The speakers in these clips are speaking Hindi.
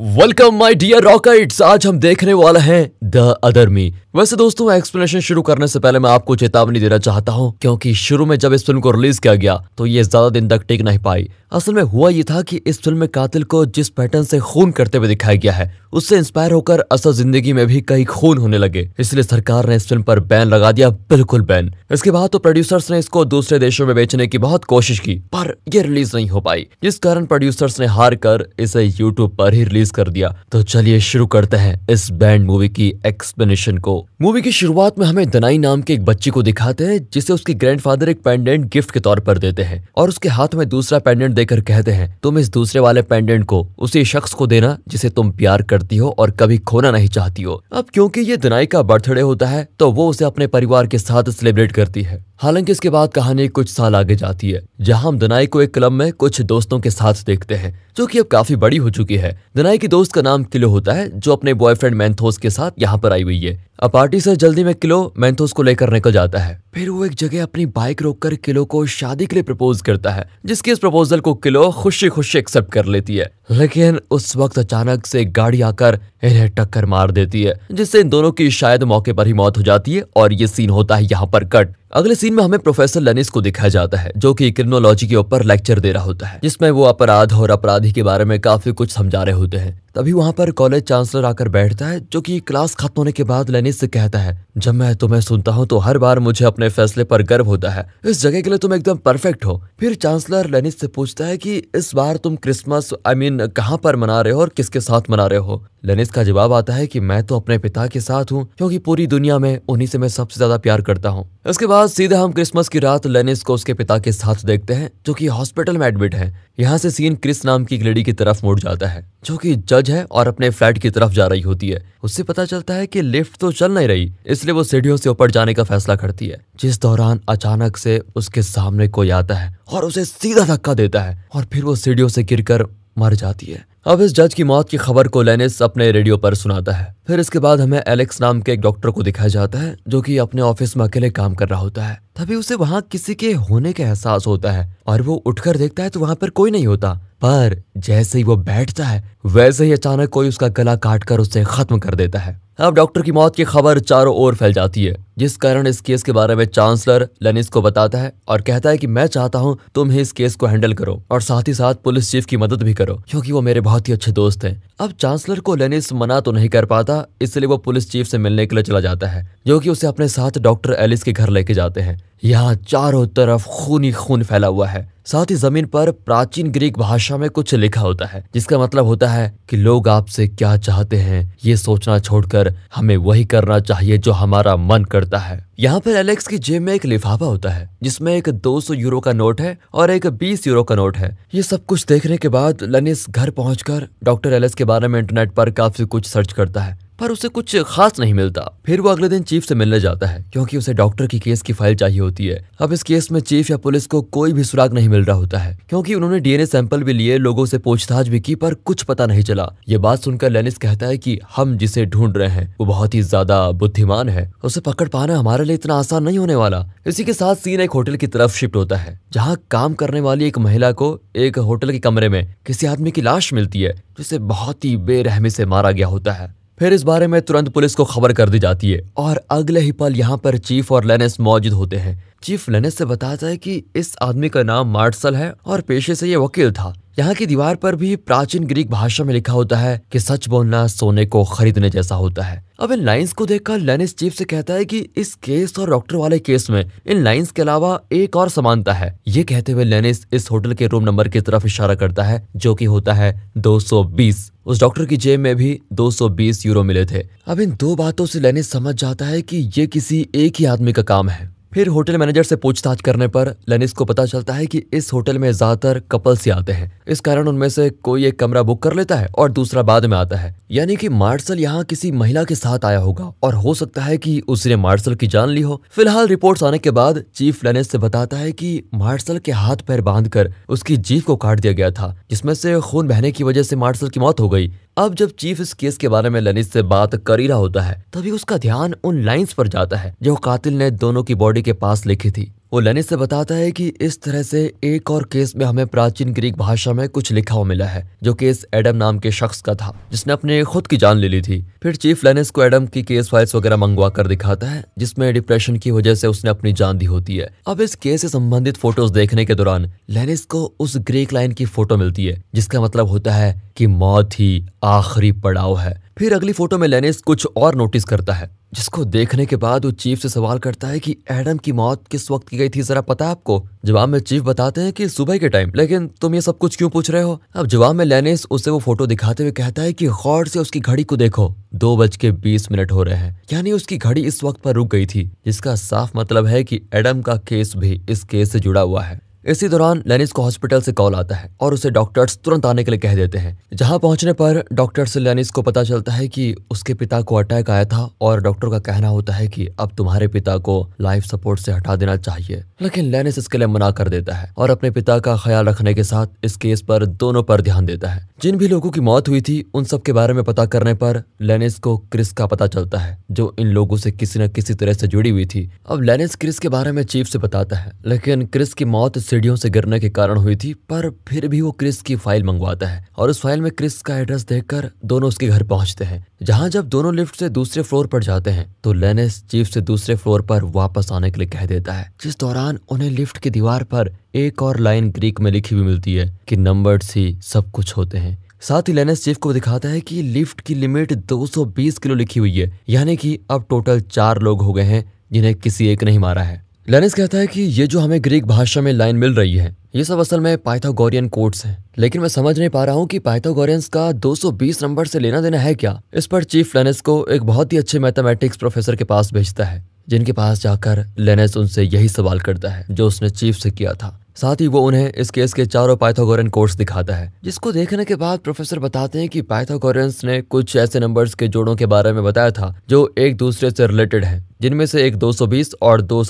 वेलकम माय डियर रॉकेट्स आज हम देखने वाला हैं द अदर मी वैसे दोस्तों एक्सप्लेनेशन शुरू करने से पहले मैं आपको चेतावनी देना चाहता हूं क्योंकि शुरू में जब इस फिल्म को रिलीज किया गया तो ये ज्यादा दिन तक टिक नहीं पाई असल में हुआ ये था कि इस फिल्म में कातिल को जिस पैटर्न से खून करते हुए दिखाया गया है उससे इंस्पायर होकर असल जिंदगी में भी कई खून होने लगे इसलिए सरकार ने इस फिल्म पर बैन लगा दिया बिल्कुल बैन इसके बाद तो प्रोड्यूसर्स ने इसको दूसरे देशों में बेचने की बहुत कोशिश की पर यह रिलीज नहीं हो पाई जिस कारण प्रोड्यूसर्स ने हार कर इसे यूट्यूब पर ही रिलीज कर दिया तो चलिए शुरू करते हैं इस बैंड मूवी की एक्सप्लेनेशन को मूवी की शुरुआत में हमें दनाई नाम के एक बच्ची को दिखाते हैं जिसे उसके ग्रैंडफादर एक पेंडेंट गिफ्ट के तौर पर देते हैं और उसके हाथ में दूसरा पेंडेंट देकर कहते हैं तुम इस दूसरे वाले पेंडेंट को उसी शख्स को देना जिसे तुम प्यार करती हो और कभी खोना नहीं चाहती हो अब क्योंकि ये दुनाई का बर्थडे होता है तो वो उसे अपने परिवार के साथ सेलिब्रेट करती है हालांकि इसके बाद कहानी कुछ साल आगे जाती है जहां हम दुनाई को एक क्लब में कुछ दोस्तों के साथ देखते हैं जो कि अब काफी बड़ी हो चुकी है दुनाई की दोस्त का नाम किलो होता है जो अपने बॉयफ्रेंड मैंथोस के साथ यहाँ पर आई हुई है अपार्टी से जल्दी में किलो मैंथोस को लेकर निकल जाता है फिर वो एक जगह अपनी बाइक रोककर किलो को शादी के लिए प्रपोज करता है जिसके इस प्रपोजल को किलो खुशी खुशी एक्सेप्ट कर लेती है लेकिन उस वक्त अचानक से एक गाड़ी आकर इन्हें टक्कर मार देती है जिससे इन दोनों की शायद मौके पर ही मौत हो जाती है और ये सीन होता है यहाँ पर कट अगले सीन में हमें प्रोफेसर लेनिस को दिखाया जाता है जो कि क्रिमिनोलॉजी के ऊपर लेक्चर दे रहा होता है जिसमें वो अपराध और अपराधी के बारे में काफी कुछ समझा रहे होते हैं तभी वहाँ पर कॉलेज चांसलर आकर बैठता है जो कि क्लास खत्म होने के बाद लेनिस से कहता है जब मैं तुम्हें सुनता हूँ तो हर बार मुझे अपने फैसले पर गर्व होता है इस जगह के लिए तुम एकदम परफेक्ट हो फिर चांसलर लेनिस से पूछता है कि इस बार तुम क्रिसमस आई मीन कहाँ पर मना रहे हो और किसके साथ मना रहे हो लेनिस का जवाब आता है कि मैं तो अपने पिता के साथ हूँ क्योंकि पूरी दुनिया में उन्हीं से मैं सबसे ज्यादा प्यार करता हूँ इसके बाद सीधा हम क्रिसमस की रात लेनिस को उसके पिता के साथ देखते हैं जो कि हॉस्पिटल में एडमिट है यहाँ से सीन क्रिस नाम की एक लेडी की तरफ मुड़ जाता है जो कि जज है और अपने फ्लैट की तरफ जा रही होती है उससे पता चलता है कि लिफ्ट तो चल नहीं रही इसलिए वो सीढ़ियों से ऊपर जाने का फैसला करती है जिस दौरान अचानक से उसके सामने कोई आता है और उसे सीधा धक्का देता है और फिर वो सीढ़ियों से गिर मर जाती है अब इस जज की मौत की खबर को लेनिस अपने रेडियो पर सुनाता है फिर इसके बाद हमें एलेक्स नाम के एक डॉक्टर को दिखाया जाता है जो कि अपने ऑफिस में अकेले काम कर रहा होता है तभी उसे वहाँ किसी के होने का एहसास होता है और वो उठकर देखता है तो वहाँ पर कोई नहीं होता पर जैसे ही वो बैठता है वैसे ही अचानक कोई उसका गला काट कर उसे खत्म कर देता है अब डॉक्टर की मौत की खबर चारों ओर फैल जाती है जिस कारण इस केस के बारे में चांसलर लेनिस को बताता है और कहता है कि मैं चाहता हूं तुम ही इस केस को हैंडल करो और साथ ही साथ पुलिस चीफ की मदद भी करो क्योंकि वो मेरे बहुत ही अच्छे दोस्त हैं अब चांसलर को लेनिस मना तो नहीं कर पाता इसलिए वो पुलिस चीफ से मिलने के लिए चला जाता है जो कि उसे अपने साथ डॉक्टर एलिस के घर लेके जाते हैं यहाँ चारों तरफ खूनी खून फैला हुआ है साथ ही जमीन पर प्राचीन ग्रीक भाषा में कुछ लिखा होता है जिसका मतलब होता है कि लोग आपसे क्या चाहते हैं ये सोचना छोड़कर हमें वही करना चाहिए जो हमारा मन करता है यहाँ पर एलेक्स की जेब में एक लिफाफा होता है जिसमें एक 200 यूरो का नोट है और एक 20 यूरो का नोट है ये सब कुछ देखने के बाद लनिस घर पहुँच डॉक्टर एलेक्स के बारे में इंटरनेट पर काफी कुछ सर्च करता है पर उसे कुछ खास नहीं मिलता फिर वो अगले दिन चीफ से मिलने जाता है क्योंकि उसे डॉक्टर की केस की फाइल चाहिए होती है अब इस केस में चीफ या पुलिस को कोई भी सुराग नहीं मिल रहा होता है क्योंकि उन्होंने डीएनए सैंपल भी लिए लोगों से पूछताछ भी की पर कुछ पता नहीं चला ये बात सुनकर लेनिस कहता है की हम जिसे ढूंढ रहे हैं वो बहुत ही ज्यादा बुद्धिमान है उसे पकड़ पाना हमारे लिए इतना आसान नहीं होने वाला इसी के साथ सीन एक होटल की तरफ शिफ्ट होता है जहाँ काम करने वाली एक महिला को एक होटल के कमरे में किसी आदमी की लाश मिलती है जिसे बहुत ही बेरहमी से मारा गया होता है फिर इस बारे में तुरंत पुलिस को खबर कर दी जाती है और अगले ही पल यहाँ पर चीफ और लेनेस मौजूद होते हैं चीफ लेनेस से बताता है कि इस आदमी का नाम मार्शल है और पेशे से ये वकील था यहाँ की दीवार पर भी प्राचीन ग्रीक भाषा में लिखा होता है कि सच बोलना सोने को खरीदने जैसा होता है अब इन लाइंस को देखकर लेनिस चीफ से कहता है कि इस केस और डॉक्टर वाले केस में इन लाइंस के अलावा एक और समानता है ये कहते हुए लेनिस इस होटल के रूम नंबर की तरफ इशारा करता है जो कि होता है 220 उस डॉक्टर की जेब में भी 220 यूरो मिले थे अब इन दो बातों से लेनिस समझ जाता है कि ये किसी एक ही आदमी का काम है फिर होटल मैनेजर से पूछताछ करने पर लेनिस को पता चलता है कि इस होटल में ज्यादातर कपल्स ही आते हैं इस कारण उनमें से कोई एक कमरा बुक कर लेता है और दूसरा बाद में आता है यानी कि मार्शल यहाँ किसी महिला के साथ आया होगा और हो सकता है कि उसने मार्शल की जान ली हो फिलहाल रिपोर्ट्स आने के बाद चीफ लेनिस से बताता है की मार्शल के हाथ पैर कर उसकी जीप को काट दिया गया था जिसमे से खून बहने की वजह से मार्शल की मौत हो गई अब जब चीफ इस केस के बारे में लेनिस से बात कर ही रहा होता है तभी उसका ध्यान उन लाइंस पर जाता है जो कातिल ने दोनों की बॉडी पहाड़ी के पास लिखी थी वो लेनिस से बताता है कि इस तरह से एक और केस में हमें प्राचीन ग्रीक भाषा में कुछ लिखा हुआ मिला है जो केस एडम नाम के शख्स का था जिसने अपने खुद की जान ले ली थी फिर चीफ लेनिस को एडम की केस फाइल्स वगैरह मंगवा कर दिखाता है जिसमें डिप्रेशन की वजह से उसने अपनी जान दी होती है अब इस केस से संबंधित फोटोज देखने के दौरान लेनिस को उस ग्रीक लाइन की फोटो मिलती है जिसका मतलब होता है की मौत ही आखिरी पड़ाव है फिर अगली फोटो में लेनिस कुछ और नोटिस करता है जिसको देखने के बाद वो चीफ से सवाल करता है कि एडम की मौत किस वक्त की गई थी जरा पता है आपको जवाब में चीफ बताते हैं कि सुबह के टाइम लेकिन तुम ये सब कुछ क्यों पूछ रहे हो अब जवाब में लेनिस उसे वो फोटो दिखाते हुए कहता है कि गौर से उसकी घड़ी को देखो दो बज के बीस मिनट हो रहे हैं यानी उसकी घड़ी इस वक्त पर रुक गई थी जिसका साफ मतलब है कि एडम का केस भी इस केस से जुड़ा हुआ है इसी दौरान लेनिस को हॉस्पिटल से कॉल आता है और उसे डॉक्टर्स तुरंत आने के लिए कह देते हैं जहां पहुंचने पर डॉक्टर से लेनिस को पता चलता है कि उसके पिता को अटैक आया था और डॉक्टर का कहना होता है कि अब तुम्हारे पिता को लाइफ सपोर्ट से हटा देना चाहिए लेकिन लेनिस इसके लिए मना कर देता है और अपने पिता का ख्याल रखने के साथ इस केस पर दोनों पर ध्यान देता है जिन भी लोगों की मौत हुई थी उन सब के बारे में पता करने पर लेनिस को क्रिस का पता चलता है जो इन लोगों से किसी न किसी तरह से जुड़ी हुई थी अब लेनिस क्रिस के बारे में चीफ से बताता है लेकिन क्रिस की मौत सीढ़ियों से गिरने के कारण हुई थी पर फिर भी वो क्रिस की फाइल मंगवाता है और उस फाइल में क्रिस का एड्रेस देखकर दोनों उसके घर पहुंचते हैं जहां जब दोनों लिफ्ट से दूसरे फ्लोर पर जाते हैं तो लेनेस चीफ से दूसरे फ्लोर पर वापस आने के लिए कह देता है जिस दौरान उन्हें लिफ्ट की दीवार पर एक और लाइन ग्रीक में लिखी हुई मिलती है कि नंबर्स ही सब कुछ होते हैं साथ ही लेनेस चीफ को दिखाता है कि लिफ्ट की लिमिट 220 किलो लिखी हुई है यानी कि अब टोटल चार लोग हो गए हैं जिन्हें किसी एक नहीं मारा है लेनिस कहता है कि ये जो हमें ग्रीक भाषा में लाइन मिल रही है ये सब असल में पाइथागोरियन कोड्स हैं लेकिन मैं समझ नहीं पा रहा हूँ कि पाइथागोरियंस का 220 नंबर से लेना देना है क्या इस पर चीफ लेनिस को एक बहुत ही अच्छे मैथमेटिक्स प्रोफेसर के पास भेजता है जिनके पास जाकर लेनेस उनसे यही सवाल करता है जो उसने चीफ से किया था साथ ही वो उन्हें इस केस के चारों पाइथागोरन कोड्स दिखाता है जिसको देखने के बाद प्रोफेसर बताते हैं कि पाइथागोरन्स ने कुछ ऐसे नंबर्स के जोड़ों के बारे में बताया था जो एक दूसरे से रिलेटेड हैं जिनमें से एक 220 और दो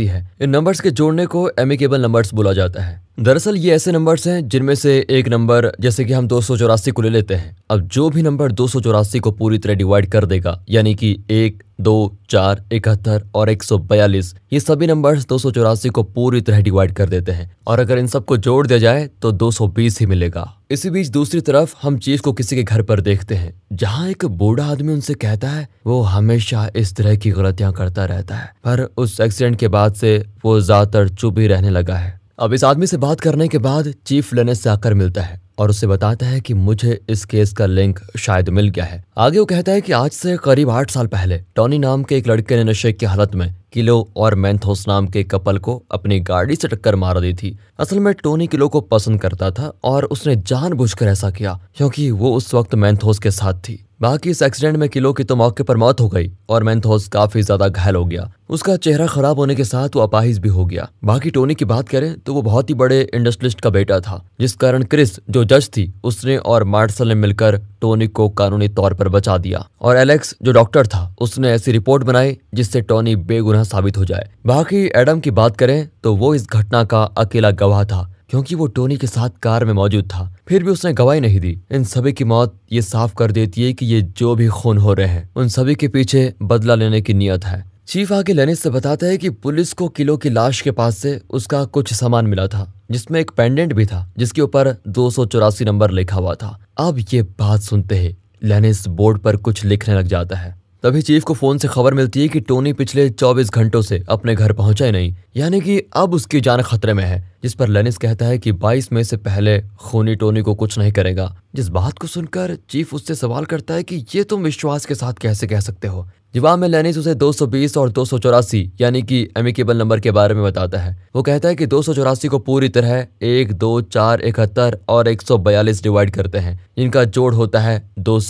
है इन नंबर्स के जोड़ने को एमिकेबल नंबर्स बोला जाता है दरअसल ये ऐसे नंबर्स हैं जिनमें से एक नंबर जैसे कि हम दो को ले लेते हैं अब जो भी नंबर दो को पूरी तरह डिवाइड कर देगा यानी कि एक दो चार इकहत्तर और एक सौ बयालीस ये सभी नंबर दो सौ चौरासी को पूरी तरह डिवाइड कर देते हैं और अगर इन सबको जोड़ दिया जाए तो दो सौ बीस ही मिलेगा इसी बीच दूसरी तरफ हम चीफ को किसी के घर पर देखते हैं जहाँ एक बूढ़ा आदमी उनसे कहता है वो हमेशा इस तरह की गलतियां करता रहता है पर उस एक्सीडेंट के बाद से वो ज्यादातर चुप ही रहने लगा है अब इस आदमी से बात करने के बाद चीफ लेने से आकर मिलता है और उसे बताता है कि मुझे इस केस का लिंक शायद मिल गया है आगे वो कहता है कि आज से करीब आठ साल पहले टॉनी नाम के एक लड़के ने नशे की हालत में किलो और मैंथोस नाम के कपल को अपनी गाड़ी से टक्कर मार दी थी असल में टोनी किलो को पसंद करता था और उसने जानबूझकर ऐसा किया क्योंकि वो उस वक्त मैंथोस के साथ थी बाकी इस एक्सीडेंट में किलो की तो मौके पर मौत हो गई और मैंथोस काफी ज्यादा घायल हो गया उसका चेहरा खराब होने के साथ वो अपाहिज भी हो गया बाकी टोनी की बात करें तो वो बहुत ही बड़े इंडस्ट्रियलिस्ट का बेटा था जिस कारण क्रिस जो जज थी उसने और मार्शल ने मिलकर टोनी को कानूनी तौर पर बचा दिया और एलेक्स जो डॉक्टर था उसने ऐसी रिपोर्ट बनाई जिससे टोनी बेगुनाह साबित हो जाए बाकी एडम की बात करें तो वो इस घटना का अकेला गवाह था क्योंकि वो टोनी के साथ कार में मौजूद था फिर भी उसने गवाही नहीं दी इन सभी की मौत ये साफ कर देती है कि ये जो भी खून हो रहे हैं उन सभी के पीछे बदला लेने की नीयत है चीफ आगे लेने से बताता है कि पुलिस को किलो की लाश के पास से उसका कुछ सामान मिला था जिसमें एक पेंडेंट भी था जिसके ऊपर दो नंबर लिखा हुआ था अब ये बात सुनते ही लेनिस बोर्ड पर कुछ लिखने लग जाता है तभी चीफ को फोन से खबर मिलती है कि टोनी पिछले 24 घंटों से अपने घर पहुंचा ही नहीं यानी कि अब उसकी जान खतरे में है जिस पर लेनिस कहता है कि 22 मई से पहले खूनी टोनी को कुछ नहीं करेगा जिस बात को सुनकर चीफ उससे सवाल करता है कि ये तुम विश्वास के साथ कैसे कह सकते हो जवाब में लेनिस उसे 220 और दो यानी कि एमिकेबल नंबर के बारे में बताता है वो कहता है कि दो को पूरी तरह एक दो चार इकहत्तर और एक डिवाइड करते हैं जिनका जोड़ होता है दो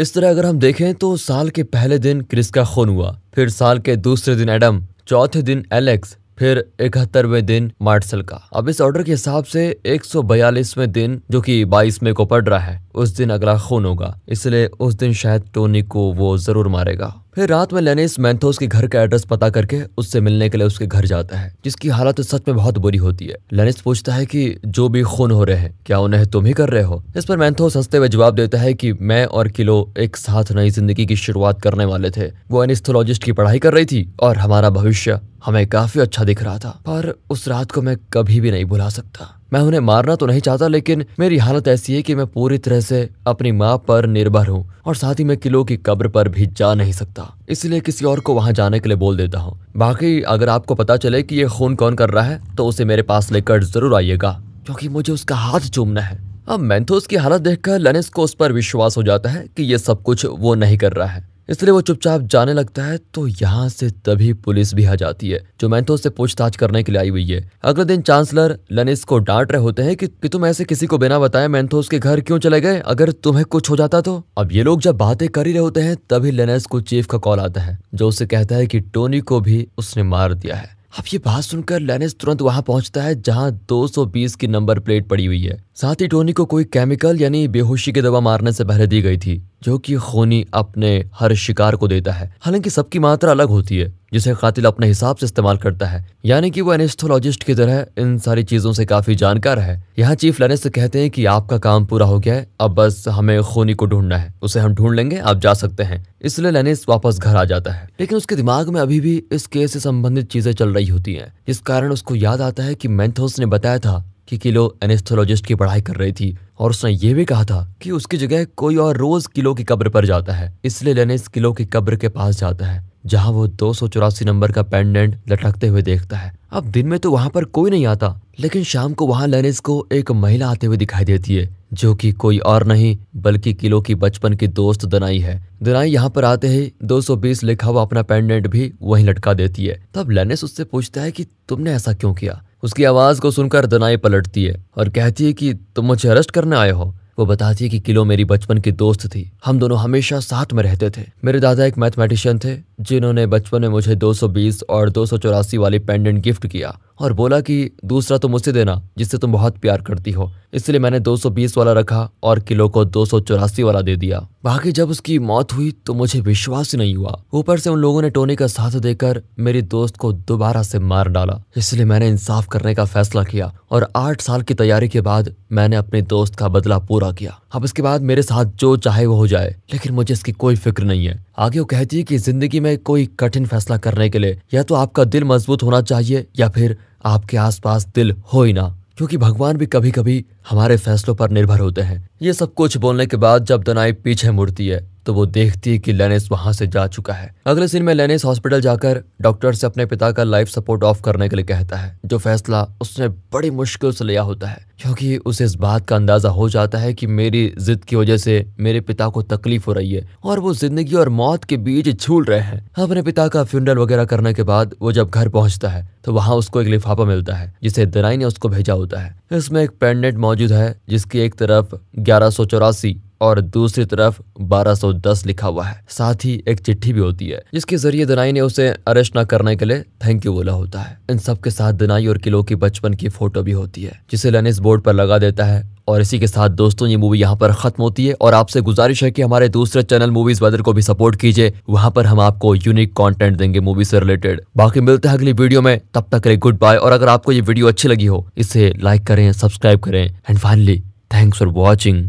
इस तरह अगर हम देखें तो साल के पहले दिन क्रिस का खून हुआ फिर साल के दूसरे दिन एडम चौथे दिन एलेक्स फिर इकहत्तरवें दिन मार्सल का अब इस ऑर्डर के हिसाब से 142वें दिन जो कि 22 मई को पड़ रहा है उस दिन अगला खून होगा इसलिए उस दिन शायद टोनी को वो जरूर मारेगा फिर रात में लेनिस मैंथोस के घर का एड्रेस पता करके उससे मिलने के लिए उसके घर जाता है जिसकी हालत तो सच में बहुत बुरी होती है लेनिस पूछता है कि जो भी खून हो रहे हैं क्या उन्हें तुम ही कर रहे हो इस पर मैंथोस हंसते हुए जवाब देता है कि मैं और किलो एक साथ नई जिंदगी की शुरुआत करने वाले थे वो एनिस्थोलॉजिस्ट की पढ़ाई कर रही थी और हमारा भविष्य हमें काफी अच्छा दिख रहा था पर उस रात को मैं कभी भी नहीं भुला सकता मैं उन्हें मारना तो नहीं चाहता लेकिन मेरी हालत ऐसी है कि मैं पूरी तरह से अपनी माँ पर निर्भर हूँ और साथ ही मैं किलो की कब्र पर भी जा नहीं सकता इसलिए किसी और को वहाँ जाने के लिए बोल देता हूँ बाकी अगर आपको पता चले कि ये खून कौन कर रहा है तो उसे मेरे पास लेकर जरूर आइएगा क्योंकि मुझे उसका हाथ चूमना है अब मैंथोस तो की हालत देखकर लेनिस को उस पर विश्वास हो जाता है कि ये सब कुछ वो नहीं कर रहा है इसलिए वो चुपचाप जाने लगता है तो यहाँ से तभी पुलिस भी आ जाती है जो मैंथो से पूछताछ करने के लिए आई हुई है अगले दिन चांसलर लनिस को डांट रहे होते हैं कि, कि तुम ऐसे किसी को बिना बताए मैंथोस उसके घर क्यों चले गए अगर तुम्हें कुछ हो जाता तो अब ये लोग जब बातें कर ही रहे होते हैं तभी लेनेस को चीफ का कॉल आता है जो उसे कहता है की टोनी को भी उसने मार दिया है अब ये बात सुनकर लेनेस तुरंत वहां पहुंचता है जहां 220 की नंबर प्लेट पड़ी हुई है साथ ही टोनी को कोई केमिकल यानी बेहोशी की दवा मारने से पहले दी गई थी जो कि खूनी अपने हर शिकार को देता है हालांकि सबकी मात्रा अलग होती है जिसे कातिल अपने हिसाब से इस्तेमाल करता है यानी कि वो एनेस्थोलॉजिस्ट की तरह इन सारी चीजों से काफी जानकार है यहाँ चीफ लैनिस कहते हैं कि आपका काम पूरा हो गया है अब बस हमें खूनी को ढूंढना है उसे हम ढूंढ लेंगे आप जा सकते हैं इसलिए लैनिस वापस घर आ जाता है लेकिन उसके दिमाग में अभी भी इस केस से संबंधित चीजें चल रही होती है जिस कारण उसको याद आता है की मैंथोस ने बताया था कि किलो एनेस्थोलॉजिस्ट की पढ़ाई कर रही थी और उसने ये भी कहा था कि उसकी जगह कोई और रोज किलो की कब्र पर जाता है इसलिए लेनेस किलो की कब्र के पास जाता है जहाँ वो दो नंबर का पेंडेंट लटकते हुए देखता है अब दिन में तो वहाँ पर कोई नहीं आता लेकिन शाम को वहाँ लेनेस को एक महिला आते हुए दिखाई देती है जो कि कोई और नहीं बल्कि किलो की बचपन की दोस्त दनाई है दनाई यहाँ पर आते ही 220 लिखा हुआ अपना पेंडेंट भी वहीं लटका देती है तब लेनेस उससे पूछता है कि तुमने ऐसा क्यों किया उसकी आवाज़ को सुनकर दनाई पलटती है और कहती है कि तुम मुझे अरेस्ट करने आए हो वो बताती है कि किलो मेरी बचपन की दोस्त थी हम दोनों हमेशा साथ में रहते थे मेरे दादा एक मैथमेटिशियन थे जिन्होंने बचपन में मुझे 220 और दो वाली पेंडेंट गिफ्ट किया और बोला कि दूसरा तो मुझसे देना जिससे तुम बहुत प्यार करती हो इसलिए मैंने 220 वाला रखा और किलो को दो वाला दे दिया बाकी जब उसकी मौत हुई तो मुझे विश्वास ही नहीं हुआ ऊपर से उन लोगों ने टोनी का साथ देकर मेरी दोस्त को दोबारा से मार डाला इसलिए मैंने इंसाफ करने का फैसला किया और आठ साल की तैयारी के बाद मैंने अपने दोस्त का बदला पूरा किया अब इसके बाद मेरे साथ जो चाहे वो हो जाए लेकिन मुझे इसकी कोई फिक्र नहीं है आगे वो कहती है कि जिंदगी में कोई कठिन फैसला करने के लिए या तो आपका दिल मजबूत होना चाहिए या फिर आपके आसपास दिल हो ही ना क्योंकि भगवान भी कभी कभी हमारे फैसलों पर निर्भर होते हैं ये सब कुछ बोलने के बाद जब दनाई पीछे मुड़ती है तो वो देखती है कि लेनेस वहां से जा चुका है अगले सीन में लेनेस हॉस्पिटल जाकर डॉक्टर से अपने पिता का लाइफ सपोर्ट ऑफ करने के लिए कहता है जो फैसला उसने बड़ी मुश्किल से लिया होता है क्योंकि उसे इस बात का अंदाजा हो जाता है कि मेरी जिद की वजह से मेरे पिता को तकलीफ हो रही है और वो जिंदगी और मौत के बीच झूल रहे हैं अपने पिता का फ्यूनरल वगैरह करने के बाद वो जब घर पहुंचता है तो वहां उसको एक लिफाफा मिलता है जिसे दराई ने उसको भेजा होता है इसमें एक पेंडेंट मौजूद है जिसकी एक तरफ ग्यारह और दूसरी तरफ 1210 लिखा हुआ है साथ ही एक चिट्ठी भी होती है जिसके जरिए दनाई ने उसे अरेस्ट न करने के लिए थैंक यू बोला होता है इन सब के साथ दनाई और किलो की बचपन की फोटो भी होती है जिसे लेनिस बोर्ड पर लगा देता है और इसी के साथ दोस्तों ये मूवी यहाँ पर खत्म होती है और आपसे गुजारिश है कि हमारे दूसरे चैनल मूवीज वेदर को भी सपोर्ट कीजिए वहाँ पर हम आपको यूनिक कंटेंट देंगे मूवी से रिलेटेड बाकी मिलते हैं अगली वीडियो में तब तक रे गुड बाय और अगर आपको ये वीडियो अच्छी लगी हो इसे लाइक करें सब्सक्राइब करें and finally thanks for watching